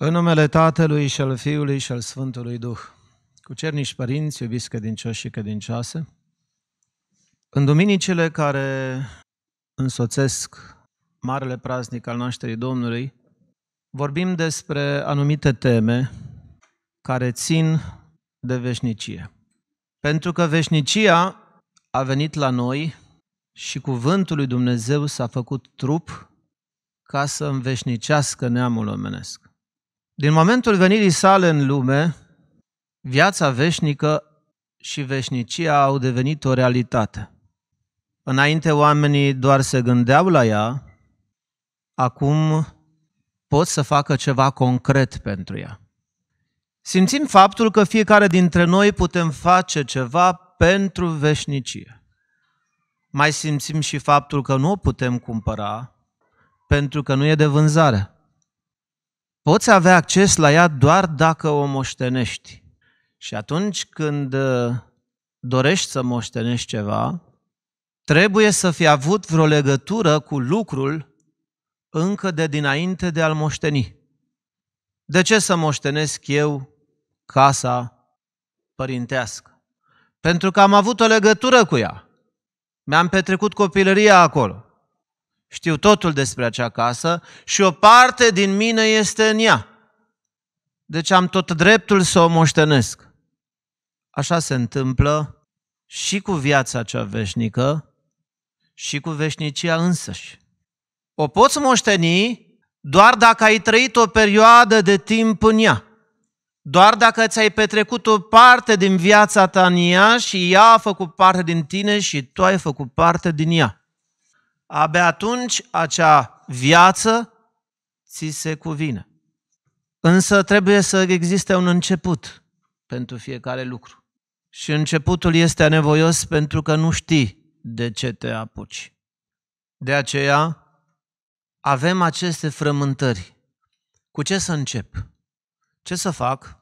În numele Tatălui și al Fiului și al Sfântului Duh, cu cernici părinți, iubiți credincioși și cădincioase, în duminicile care însoțesc marele praznic al nașterii Domnului, vorbim despre anumite teme care țin de veșnicie. Pentru că veșnicia a venit la noi și cuvântul lui Dumnezeu s-a făcut trup ca să înveșnicească neamul omenesc. Din momentul venirii sale în lume, viața veșnică și veșnicia au devenit o realitate. Înainte oamenii doar se gândeau la ea, acum pot să facă ceva concret pentru ea. Simțim faptul că fiecare dintre noi putem face ceva pentru veșnicie. Mai simțim și faptul că nu o putem cumpăra pentru că nu e de vânzare. Poți avea acces la ea doar dacă o moștenești. Și atunci când uh, dorești să moștenești ceva, trebuie să fi avut vreo legătură cu lucrul încă de dinainte de a-l moșteni. De ce să moștenesc eu casa părintească? Pentru că am avut o legătură cu ea. Mi-am petrecut copilăria acolo. Știu totul despre acea casă și o parte din mine este în ea. Deci am tot dreptul să o moștenesc. Așa se întâmplă și cu viața cea veșnică și cu veșnicia însăși. O poți moșteni doar dacă ai trăit o perioadă de timp în ea. Doar dacă ți-ai petrecut o parte din viața ta în ea și ea a făcut parte din tine și tu ai făcut parte din ea abia atunci acea viață ți se cuvine. Însă trebuie să existe un început pentru fiecare lucru. Și începutul este nevoios pentru că nu știi de ce te apuci. De aceea avem aceste frământări. Cu ce să încep? Ce să fac?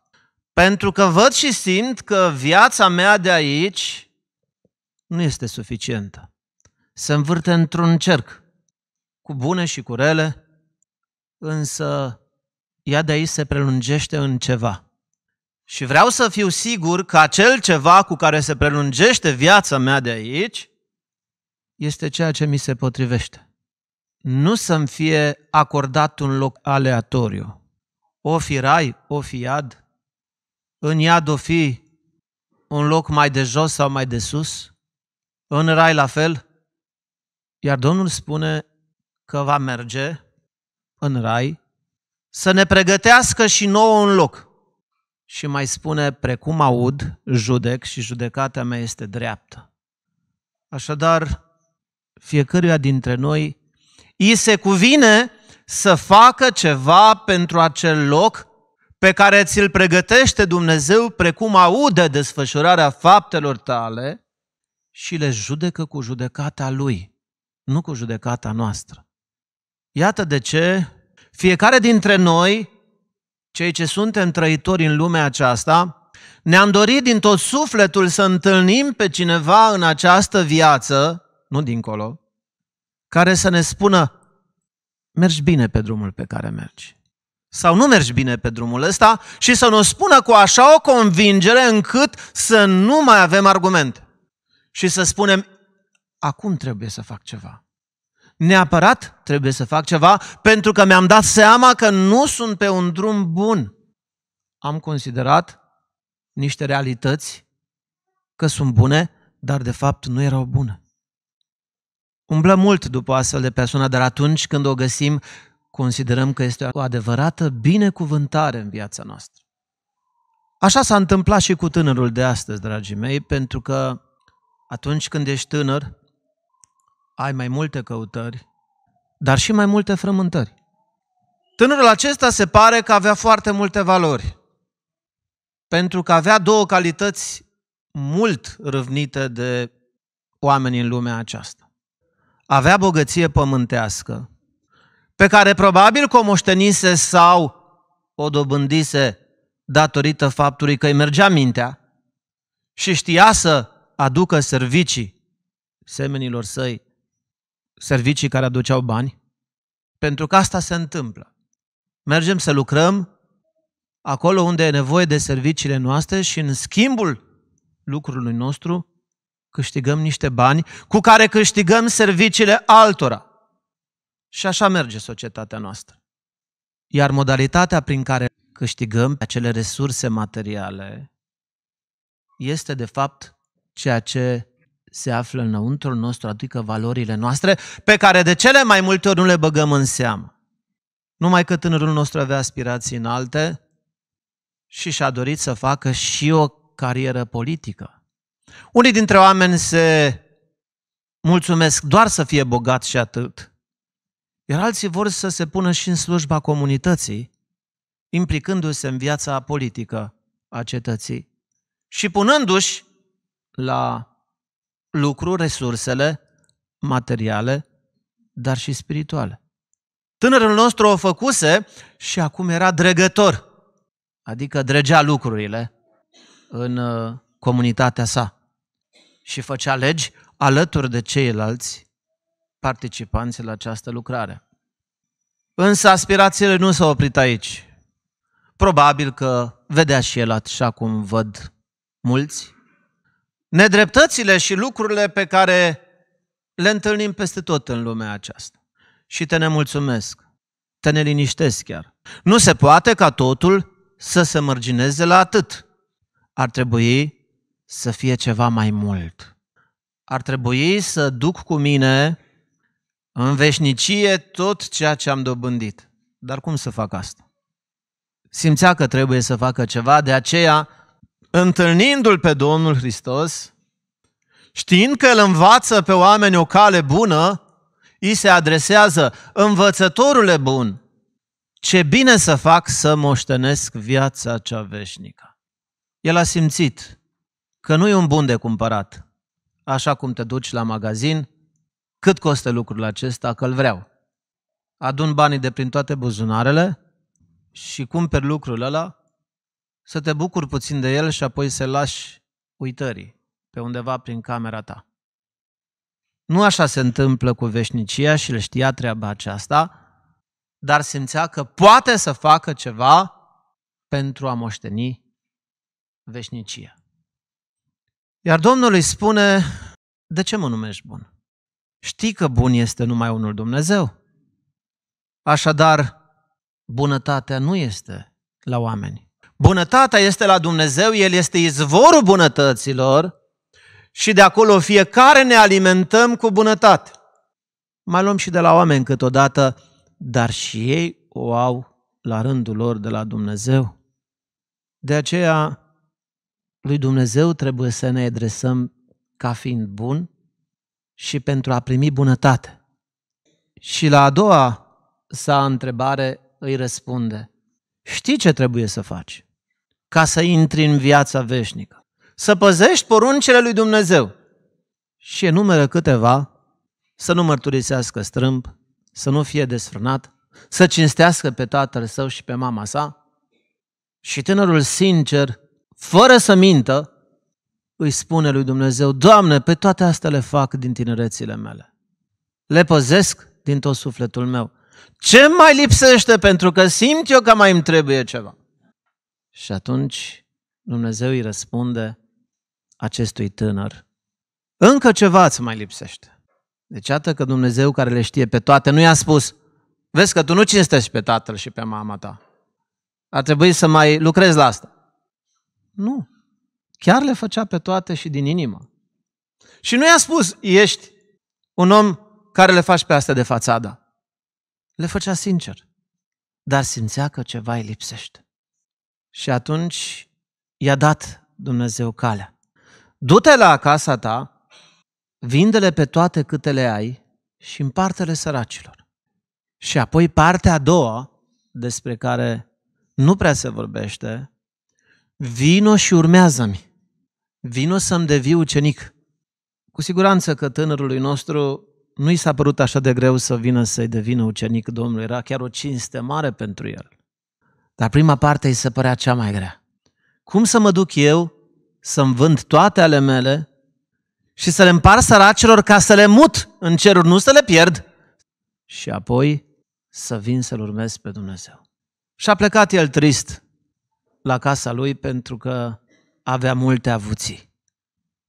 Pentru că văd și simt că viața mea de aici nu este suficientă se învârte într-un cerc, cu bune și cu rele, însă ea de aici se prelungește în ceva. Și vreau să fiu sigur că acel ceva cu care se prelungește viața mea de aici este ceea ce mi se potrivește. Nu să-mi fie acordat un loc aleatoriu. O fi rai, o fi iad, în iad o fi un loc mai de jos sau mai de sus, în rai la fel, iar Domnul spune că va merge în rai să ne pregătească și nouă un loc. Și mai spune, precum aud, judec și judecata mea este dreaptă. Așadar, fiecăruia dintre noi îi se cuvine să facă ceva pentru acel loc pe care ți-l pregătește Dumnezeu, precum aude desfășurarea faptelor tale și le judecă cu judecata Lui nu cu judecata noastră. Iată de ce fiecare dintre noi, cei ce suntem trăitori în lumea aceasta, ne-am dorit din tot sufletul să întâlnim pe cineva în această viață, nu dincolo, care să ne spună, mergi bine pe drumul pe care mergi. Sau nu mergi bine pe drumul ăsta și să ne spună cu așa o convingere încât să nu mai avem argumente. Și să spunem, acum trebuie să fac ceva. Neapărat trebuie să fac ceva pentru că mi-am dat seama că nu sunt pe un drum bun. Am considerat niște realități că sunt bune, dar de fapt nu erau bune. Umblă mult după astfel de persoană, dar atunci când o găsim, considerăm că este o adevărată binecuvântare în viața noastră. Așa s-a întâmplat și cu tânărul de astăzi, dragii mei, pentru că atunci când ești tânăr, ai mai multe căutări, dar și mai multe frământări. Tânărul acesta se pare că avea foarte multe valori, pentru că avea două calități mult râvnite de oamenii în lumea aceasta. Avea bogăție pământească, pe care probabil că o moștenise sau o dobândise datorită faptului că îi mergea mintea și știa să aducă servicii semenilor săi servicii care aduceau bani, pentru că asta se întâmplă. Mergem să lucrăm acolo unde e nevoie de serviciile noastre și în schimbul lucrului nostru câștigăm niște bani cu care câștigăm serviciile altora. Și așa merge societatea noastră. Iar modalitatea prin care câștigăm acele resurse materiale este de fapt ceea ce se află înăuntru nostru, adică valorile noastre, pe care de cele mai multe ori nu le băgăm în seamă. Numai că tânărul nostru avea aspirații înalte și și-a dorit să facă și o carieră politică. Unii dintre oameni se mulțumesc doar să fie bogat și atât, iar alții vor să se pună și în slujba comunității, implicându-se în viața politică a cetății și punându-și la lucru resursele materiale, dar și spirituale. Tânărul nostru o făcuse și acum era dregător, adică dregea lucrurile în uh, comunitatea sa și făcea legi alături de ceilalți participanți la această lucrare. Însă aspirațiile nu s-au oprit aici. Probabil că vedea și el așa cum văd mulți, nedreptățile și lucrurile pe care le întâlnim peste tot în lumea aceasta. Și te nemulțumesc, te neliniștesc chiar. Nu se poate ca totul să se mărgineze la atât. Ar trebui să fie ceva mai mult. Ar trebui să duc cu mine în veșnicie tot ceea ce am dobândit. Dar cum să fac asta? Simțea că trebuie să facă ceva, de aceea întâlnindu-L pe Domnul Hristos, știind că îl învață pe oameni o cale bună, îi se adresează, învățătorule bun, ce bine să fac să moștenesc viața cea veșnică. El a simțit că nu e un bun de cumpărat, așa cum te duci la magazin, cât costă lucrul acesta, că îl vreau. Adun banii de prin toate buzunarele și cumperi lucrul ăla să te bucuri puțin de el și apoi să lași uitării pe undeva prin camera ta. Nu așa se întâmplă cu veșnicia și le știa treaba aceasta, dar simțea că poate să facă ceva pentru a moșteni veșnicia. Iar Domnul îi spune, de ce mă numești bun? Știi că bun este numai unul Dumnezeu. Așadar, bunătatea nu este la oameni, Bunătatea este la Dumnezeu, El este izvorul bunătăților și de acolo fiecare ne alimentăm cu bunătate. Mai luăm și de la oameni câteodată, dar și ei o au la rândul lor de la Dumnezeu. De aceea, lui Dumnezeu trebuie să ne adresăm ca fiind bun și pentru a primi bunătate. Și la a doua sa întrebare îi răspunde, știi ce trebuie să faci? ca să intri în viața veșnică. Să păzești poruncile lui Dumnezeu. Și enumeră câteva, să nu mărturisească strâmb, să nu fie desfrânat, să cinstească pe tatăl său și pe mama sa. Și tânărul sincer, fără să mintă, îi spune lui Dumnezeu, Doamne, pe toate astea le fac din tinerețile mele. Le păzesc din tot sufletul meu. Ce mai lipsește pentru că simt eu că mai îmi trebuie ceva? Și atunci Dumnezeu îi răspunde acestui tânăr, încă ceva îți mai lipsește. Deci iată că Dumnezeu care le știe pe toate nu i-a spus, vezi că tu nu cinstești pe tatăl și pe mama ta. Ar trebui să mai lucrezi la asta. Nu. Chiar le făcea pe toate și din inimă. Și nu i-a spus, ești un om care le faci pe astea de fațada. Le făcea sincer, dar simțea că ceva îi lipsește. Și atunci i-a dat Dumnezeu calea. Du-te la casa ta, vindele pe toate câte le ai și împarte-le săracilor. Și apoi partea a doua, despre care nu prea se vorbește, vino și urmează-mi. Vino să-mi devii ucenic. Cu siguranță că tânărului nostru nu i s-a părut așa de greu să vină să-i devină ucenic Domnului. Era chiar o cinste mare pentru el. Dar prima parte îi se părea cea mai grea. Cum să mă duc eu să-mi vând toate ale mele și să le împar săracilor ca să le mut în ceruri, nu să le pierd? Și apoi să vin să-L urmez pe Dumnezeu. Și a plecat el trist la casa lui pentru că avea multe avuții.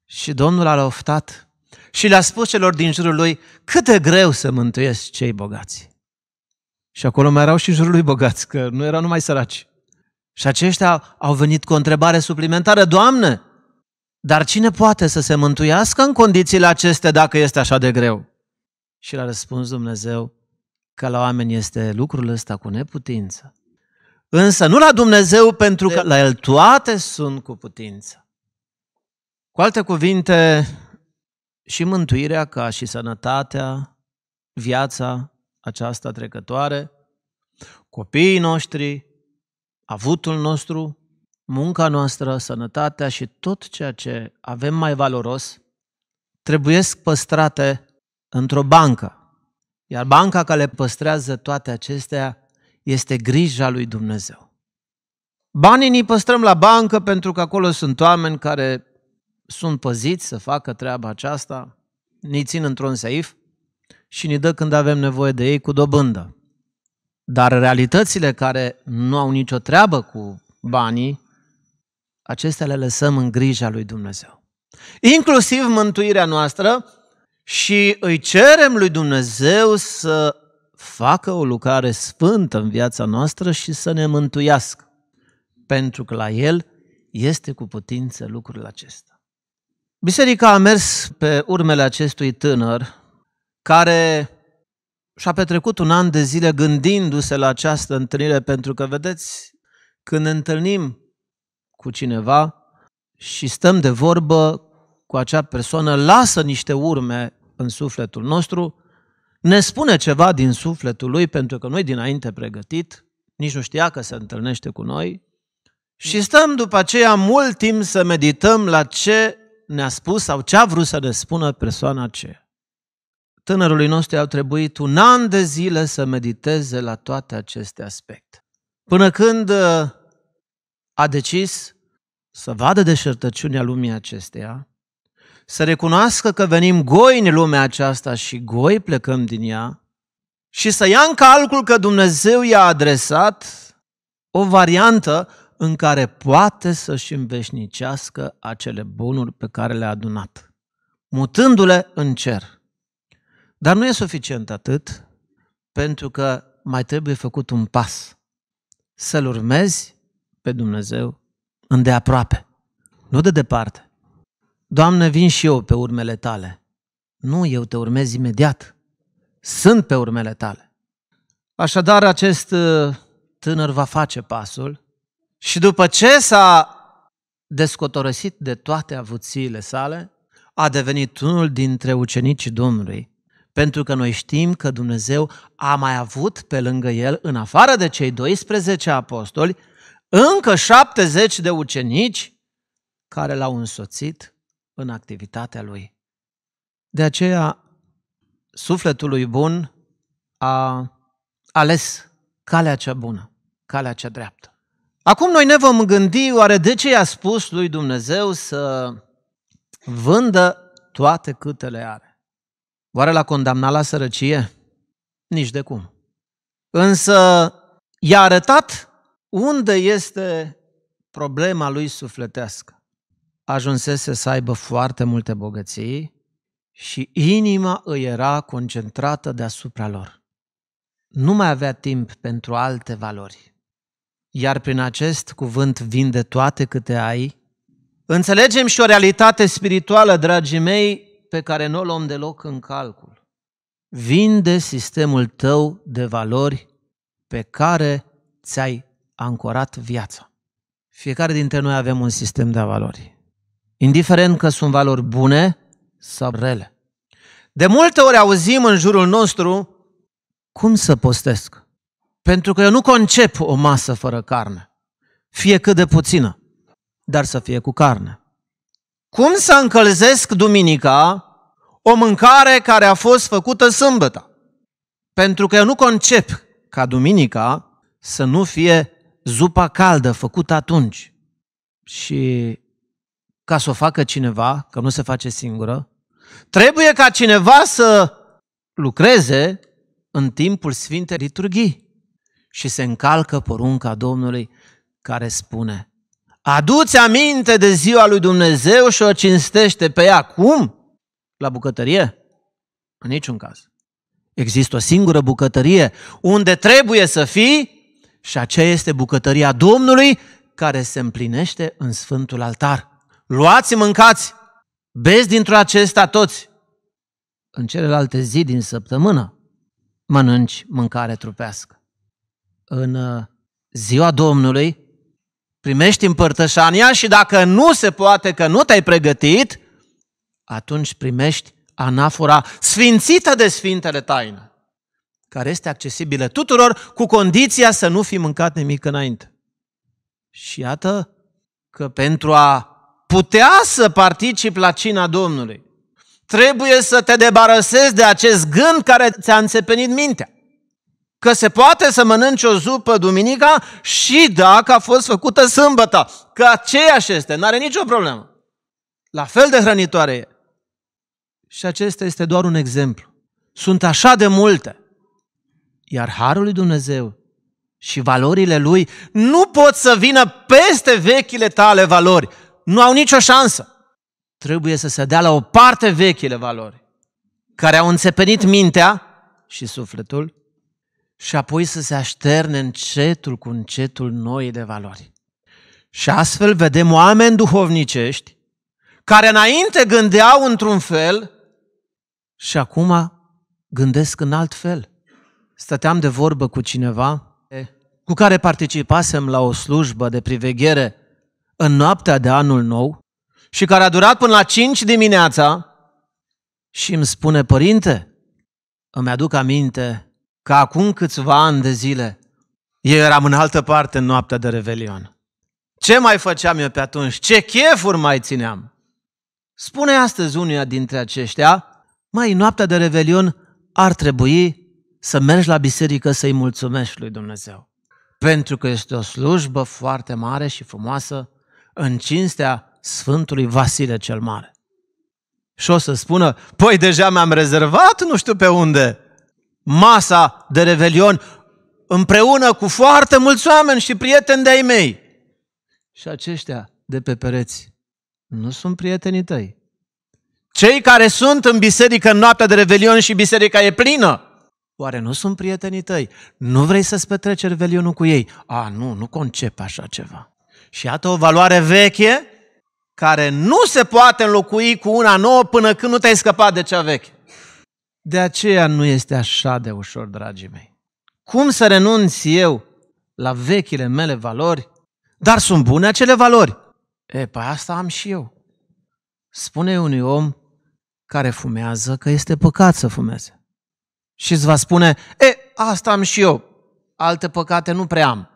Și Domnul a oftat și le-a spus celor din jurul lui cât de greu să mântuiesc cei bogați. Și acolo mai erau și jurul lui bogați, că nu erau numai săraci. Și aceștia au venit cu o întrebare suplimentară. Doamne, dar cine poate să se mântuiască în condițiile acestea dacă este așa de greu? Și l-a răspuns Dumnezeu că la oameni este lucrul ăsta cu neputință. Însă nu la Dumnezeu pentru că la El toate sunt cu putință. Cu alte cuvinte, și mântuirea ca și sănătatea, viața, aceasta trecătoare, copiii noștri, avutul nostru, munca noastră, sănătatea și tot ceea ce avem mai valoros, trebuiesc păstrate într-o bancă. Iar banca care le păstrează toate acestea este grija lui Dumnezeu. Banii ni păstrăm la bancă pentru că acolo sunt oameni care sunt păziți să facă treaba aceasta, ni țin într-un seif, și ne dă când avem nevoie de ei cu dobândă. Dar realitățile care nu au nicio treabă cu banii, acestea le lăsăm în grija lui Dumnezeu. Inclusiv mântuirea noastră și îi cerem lui Dumnezeu să facă o lucrare sfântă în viața noastră și să ne mântuiască, pentru că la El este cu putință lucrurile acesta. Biserica a mers pe urmele acestui tânăr care și-a petrecut un an de zile gândindu-se la această întâlnire, pentru că, vedeți, când ne întâlnim cu cineva și stăm de vorbă cu acea persoană, lasă niște urme în sufletul nostru, ne spune ceva din sufletul lui, pentru că nu dinainte pregătit, nici nu știa că se întâlnește cu noi, și stăm după aceea mult timp să medităm la ce ne-a spus sau ce a vrut să ne spună persoana aceea tânărului nostru a trebuit un an de zile să mediteze la toate aceste aspecte. Până când uh, a decis să vadă deșertăciunea lumii acesteia, să recunoască că venim goi în lumea aceasta și goi plecăm din ea și să ia în calcul că Dumnezeu i-a adresat o variantă în care poate să-și înveșnicească acele bunuri pe care le-a adunat, mutându-le în cer. Dar nu e suficient atât, pentru că mai trebuie făcut un pas. Să-L urmezi pe Dumnezeu îndeaproape, nu de departe. Doamne, vin și eu pe urmele tale. Nu, eu te urmez imediat. Sunt pe urmele tale. Așadar, acest uh, tânăr va face pasul și după ce s-a descotorosit de toate avuțiile sale, a devenit unul dintre ucenicii Domnului, pentru că noi știm că Dumnezeu a mai avut pe lângă el, în afară de cei 12 apostoli, încă 70 de ucenici care l-au însoțit în activitatea lui. De aceea, sufletul lui bun a ales calea cea bună, calea cea dreaptă. Acum noi ne vom gândi oare de ce i-a spus lui Dumnezeu să vândă toate câtele are. Oare l-a condamnat la sărăcie? Nici de cum. Însă i-a arătat unde este problema lui sufletească. Ajunsese să aibă foarte multe bogății și inima îi era concentrată deasupra lor. Nu mai avea timp pentru alte valori. Iar prin acest cuvânt vinde toate câte ai, înțelegem și o realitate spirituală, dragii mei, pe care nu o luăm deloc în calcul. Vinde sistemul tău de valori pe care ți-ai ancorat viața. Fiecare dintre noi avem un sistem de valori. Indiferent că sunt valori bune sau rele. De multe ori auzim în jurul nostru cum să postesc. Pentru că eu nu concep o masă fără carne, fie cât de puțină, dar să fie cu carne. Cum să încălzesc duminica o mâncare care a fost făcută sâmbătă? Pentru că eu nu concep ca duminica să nu fie zupa caldă făcută atunci. Și ca să o facă cineva, că nu se face singură, trebuie ca cineva să lucreze în timpul Sfintei Liturghii și se încalcă porunca Domnului care spune Aduți aminte de ziua lui Dumnezeu și o cinstește pe ea. Cum? La bucătărie? În niciun caz. Există o singură bucătărie unde trebuie să fii și aceea este bucătăria Domnului care se împlinește în Sfântul Altar. Luați, mâncați, bezi dintr-o acesta toți. În celelalte zi din săptămână mănânci mâncare trupească. În uh, ziua Domnului primești împărtășania și dacă nu se poate că nu te-ai pregătit, atunci primești anafora sfințită de Sfintele Taină, care este accesibilă tuturor cu condiția să nu fi mâncat nimic înainte. Și iată că pentru a putea să participi la cina Domnului, trebuie să te debarăsezi de acest gând care ți-a înțepenit mintea că se poate să mănânci o zupă duminica și dacă a fost făcută sâmbătă, că aceeași este, nu are nicio problemă. La fel de hrănitoare e. Și acesta este doar un exemplu. Sunt așa de multe. Iar Harul lui Dumnezeu și valorile lui nu pot să vină peste vechile tale valori. Nu au nicio șansă. Trebuie să se dea la o parte vechile valori, care au înțepenit mintea și sufletul și apoi să se așterne încetul cu încetul noi de valori. Și astfel vedem oameni duhovnicești care înainte gândeau într-un fel și acum gândesc în alt fel. Stăteam de vorbă cu cineva cu care participasem la o slujbă de priveghere în noaptea de anul nou și care a durat până la 5 dimineața și îmi spune, părinte, îmi aduc aminte că acum câțiva ani de zile eu eram în altă parte în noaptea de Revelion. Ce mai făceam eu pe atunci? Ce chefuri mai țineam? Spune astăzi unia dintre aceștia, mai noaptea de Revelion ar trebui să mergi la biserică să-i mulțumești lui Dumnezeu. Pentru că este o slujbă foarte mare și frumoasă în cinstea Sfântului Vasile cel Mare. Și o să spună, păi deja mi-am rezervat nu știu pe unde masa de revelion împreună cu foarte mulți oameni și prieteni de-ai mei. Și aceștia de pe pereți nu sunt prietenii tăi. Cei care sunt în biserică în noaptea de revelion și biserica e plină, oare nu sunt prietenii tăi? Nu vrei să-ți petreci revelionul cu ei? A, nu, nu concep așa ceva. Și iată o valoare veche care nu se poate înlocui cu una nouă până când nu te-ai scăpat de cea veche. De aceea nu este așa de ușor, dragii mei. Cum să renunț eu la vechile mele valori? Dar sunt bune acele valori. E, pe păi asta am și eu. Spune unui om care fumează că este păcat să fumeze. Și îți va spune, e, asta am și eu, alte păcate nu prea am.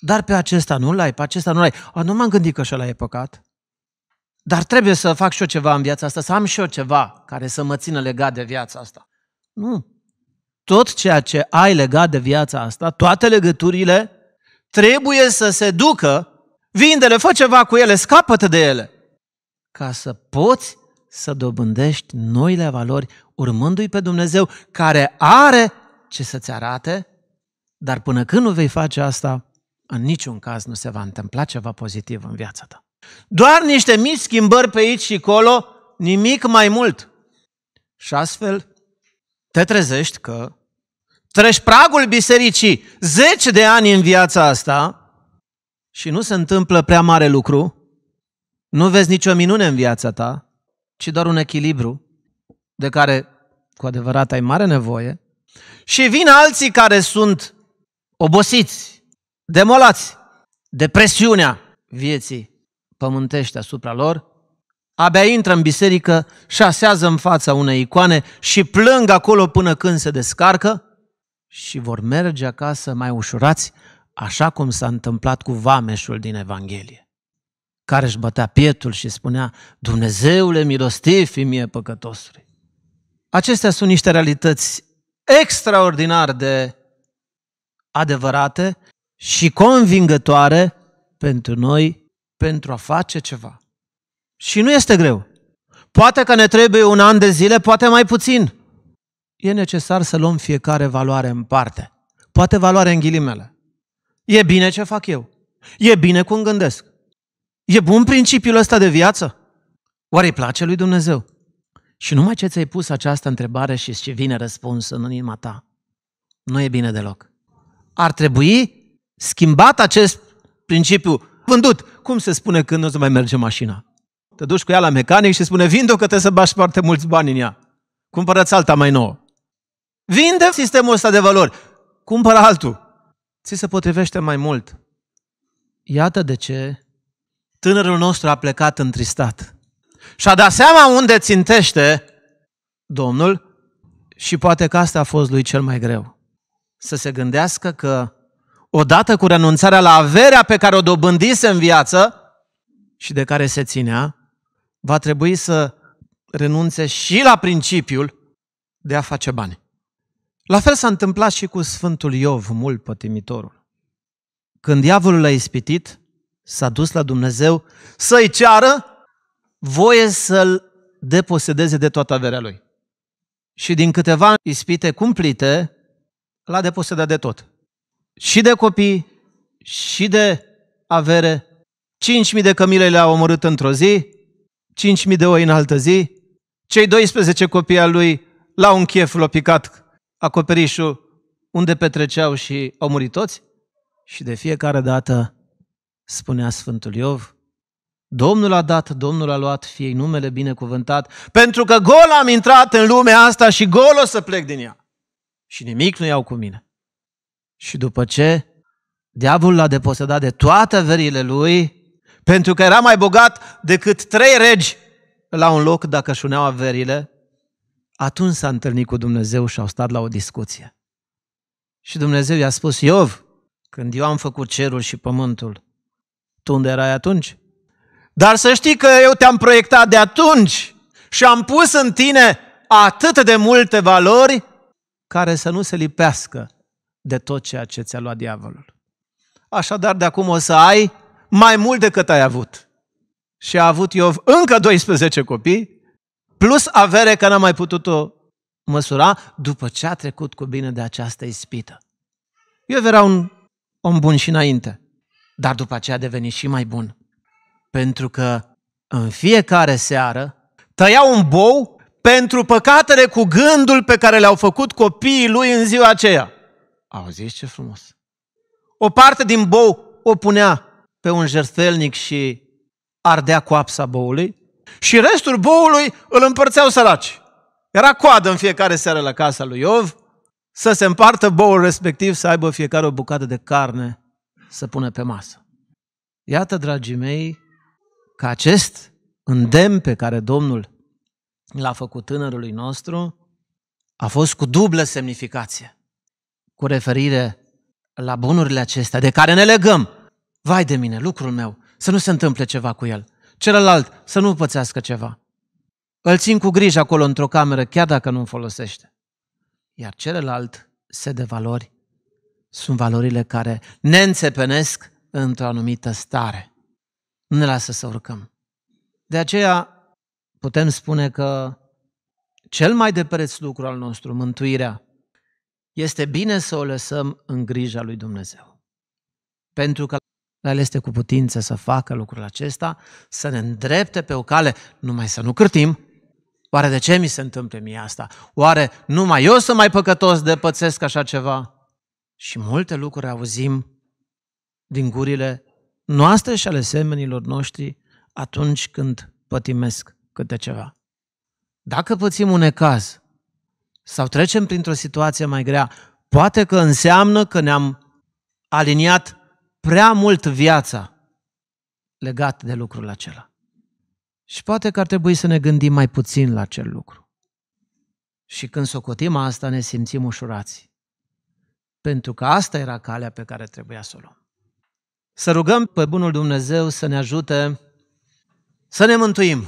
Dar pe acesta nu l-ai, pe acesta nu l-ai. A, nu m-am gândit că și ăla e păcat. Dar trebuie să fac și eu ceva în viața asta, să am și eu ceva care să mă țină legat de viața asta. Nu. Tot ceea ce ai legat de viața asta, toate legăturile, trebuie să se ducă, vindele fă ceva cu ele, scapă de ele, ca să poți să dobândești noile valori, urmându-i pe Dumnezeu, care are ce să-ți arate, dar până când nu vei face asta, în niciun caz nu se va întâmpla ceva pozitiv în viața ta. Doar niște mici schimbări pe aici și acolo, nimic mai mult. Și astfel te trezești că treci pragul bisericii zeci de ani în viața asta și nu se întâmplă prea mare lucru, nu vezi nicio minune în viața ta, ci doar un echilibru de care cu adevărat ai mare nevoie și vin alții care sunt obosiți, demolați de presiunea vieții pământește asupra lor, abia intră în biserică, șasează în fața unei icoane și plâng acolo până când se descarcă și vor merge acasă mai ușurați, așa cum s-a întâmplat cu vameșul din Evanghelie, care își bătea pietul și spunea, Dumnezeule milostiv, fi mie păcătosului. Acestea sunt niște realități extraordinar de adevărate și convingătoare pentru noi pentru a face ceva. Și nu este greu. Poate că ne trebuie un an de zile, poate mai puțin. E necesar să luăm fiecare valoare în parte. Poate valoare în ghilimele. E bine ce fac eu. E bine cum gândesc. E bun principiul ăsta de viață? Oare îi place lui Dumnezeu? Și numai ce ți-ai pus această întrebare și ce vine răspuns în inima ta, nu e bine deloc. Ar trebui schimbat acest principiu, vândut, cum se spune când nu se mai merge mașina? Te duci cu ea la mecanic și spune, vinde-o că trebuie să bași foarte mulți bani în ea. Cumpărați alta mai nouă. Vinde sistemul ăsta de valori. Cumpără altul. Ți se potrivește mai mult. Iată de ce tânărul nostru a plecat întristat. Și-a dat seama unde țintește Domnul și poate că asta a fost lui cel mai greu. Să se gândească că odată cu renunțarea la averea pe care o dobândise în viață și de care se ținea, va trebui să renunțe și la principiul de a face bani. La fel s-a întâmplat și cu Sfântul Iov, mult pătimitorul. Când diavolul l-a ispitit, s-a dus la Dumnezeu să-i ceară voie să-l deposedeze de toată averea lui. Și din câteva ispite cumplite, l-a deposedat de tot și de copii, și de avere. 5.000 de cămile le-a omorât într-o zi, 5.000 de oi în altă zi. Cei 12 copii al lui la un chef l-au picat acoperișul unde petreceau și au murit toți. Și de fiecare dată spunea Sfântul Iov, Domnul a dat, Domnul a luat, fie numele binecuvântat, pentru că gol am intrat în lumea asta și gol o să plec din ea. Și nimic nu iau cu mine. Și după ce diavolul l-a deposedat de toate verile lui, pentru că era mai bogat decât trei regi la un loc dacă își uneau averile, atunci s-a întâlnit cu Dumnezeu și au stat la o discuție. Și Dumnezeu i-a spus, Iov, când eu am făcut cerul și pământul, tu unde erai atunci? Dar să știi că eu te-am proiectat de atunci și am pus în tine atât de multe valori care să nu se lipească de tot ceea ce ți-a luat diavolul. Așadar, de acum o să ai mai mult decât ai avut. Și a avut Iov încă 12 copii, plus avere că n-a mai putut-o măsura după ce a trecut cu bine de această ispită. Eu era un om bun și înainte, dar după aceea a devenit și mai bun. Pentru că în fiecare seară tăia un bou pentru păcatele cu gândul pe care le-au făcut copiii lui în ziua aceea. Auziți ce frumos. O parte din bou o punea pe un jertfelnic și ardea coapsa boului și restul boului îl împărțeau săraci. Era coadă în fiecare seară la casa lui Iov să se împartă boul respectiv, să aibă fiecare o bucată de carne să pună pe masă. Iată, dragii mei, că acest îndemn pe care Domnul l-a făcut tânărului nostru a fost cu dublă semnificație cu referire la bunurile acestea de care ne legăm. Vai de mine, lucrul meu, să nu se întâmple ceva cu el. Celălalt să nu pățească ceva. Îl țin cu grijă acolo într-o cameră, chiar dacă nu l folosește. Iar celălalt set de valori sunt valorile care ne înțepenesc într-o anumită stare. Nu ne lasă să urcăm. De aceea putem spune că cel mai de preț lucru al nostru, mântuirea, este bine să o lăsăm în grija lui Dumnezeu. Pentru că el este cu putință să facă lucrul acesta, să ne îndrepte pe o cale, numai să nu cârtim. Oare de ce mi se întâmplă mie asta? Oare numai eu sunt mai păcătos de pățesc așa ceva? Și multe lucruri auzim din gurile noastre și ale semenilor noștri atunci când pătimesc câte ceva. Dacă pățim un ecaz, sau trecem printr-o situație mai grea, poate că înseamnă că ne-am aliniat prea mult viața legat de lucrul acela. Și poate că ar trebui să ne gândim mai puțin la acel lucru. Și când socotim asta, ne simțim ușurați. Pentru că asta era calea pe care trebuia să o luăm. Să rugăm pe Bunul Dumnezeu să ne ajute să ne mântuim.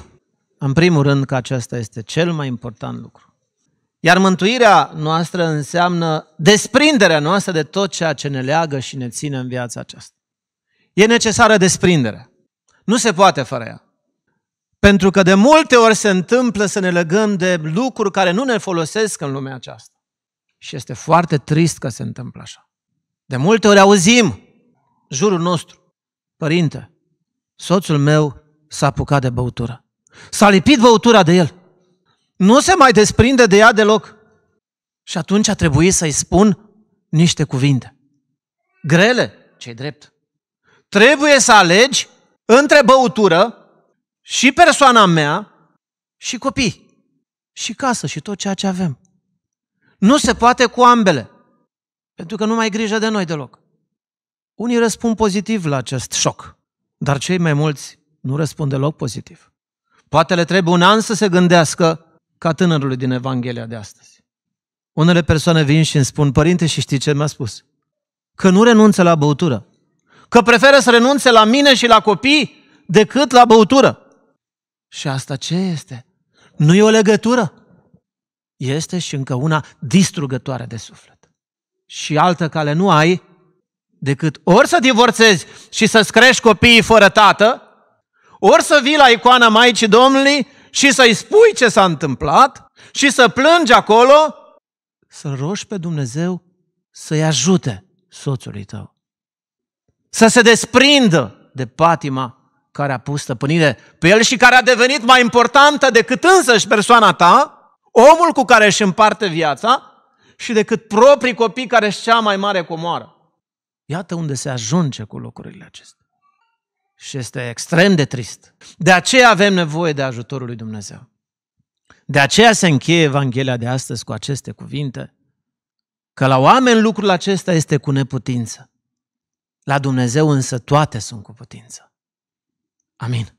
În primul rând că acesta este cel mai important lucru. Iar mântuirea noastră înseamnă desprinderea noastră de tot ceea ce ne leagă și ne ține în viața aceasta. E necesară desprinderea. Nu se poate fără ea. Pentru că de multe ori se întâmplă să ne legăm de lucruri care nu ne folosesc în lumea aceasta. Și este foarte trist că se întâmplă așa. De multe ori auzim jurul nostru, părinte, soțul meu s-a apucat de băutură. S-a lipit băutura de el nu se mai desprinde de ea deloc. Și atunci a trebuit să-i spun niște cuvinte. Grele, ce drept. Trebuie să alegi între băutură și persoana mea și copii și casă și tot ceea ce avem. Nu se poate cu ambele, pentru că nu mai grijă de noi deloc. Unii răspund pozitiv la acest șoc, dar cei mai mulți nu răspund deloc pozitiv. Poate le trebuie un an să se gândească ca tânărului din Evanghelia de astăzi. Unele persoane vin și îmi spun, părinte, și știi ce mi-a spus? Că nu renunță la băutură. Că preferă să renunțe la mine și la copii decât la băutură. Și asta ce este? Nu e o legătură. Este și încă una distrugătoare de suflet. Și altă cale nu ai decât ori să divorțezi și să-ți crești copiii fără tată, ori să vii la icoana Maicii Domnului și să-i spui ce s-a întâmplat și să plângi acolo, să rogi pe Dumnezeu să-i ajute soțului tău. Să se desprindă de patima care a pus stăpânire pe el și care a devenit mai importantă decât însăși persoana ta, omul cu care își împarte viața și decât proprii copii care își cea mai mare comoară. Iată unde se ajunge cu lucrurile acestea. Și este extrem de trist. De aceea avem nevoie de ajutorul lui Dumnezeu. De aceea se încheie Evanghelia de astăzi cu aceste cuvinte, că la oameni lucrul acesta este cu neputință. La Dumnezeu însă toate sunt cu putință. Amin.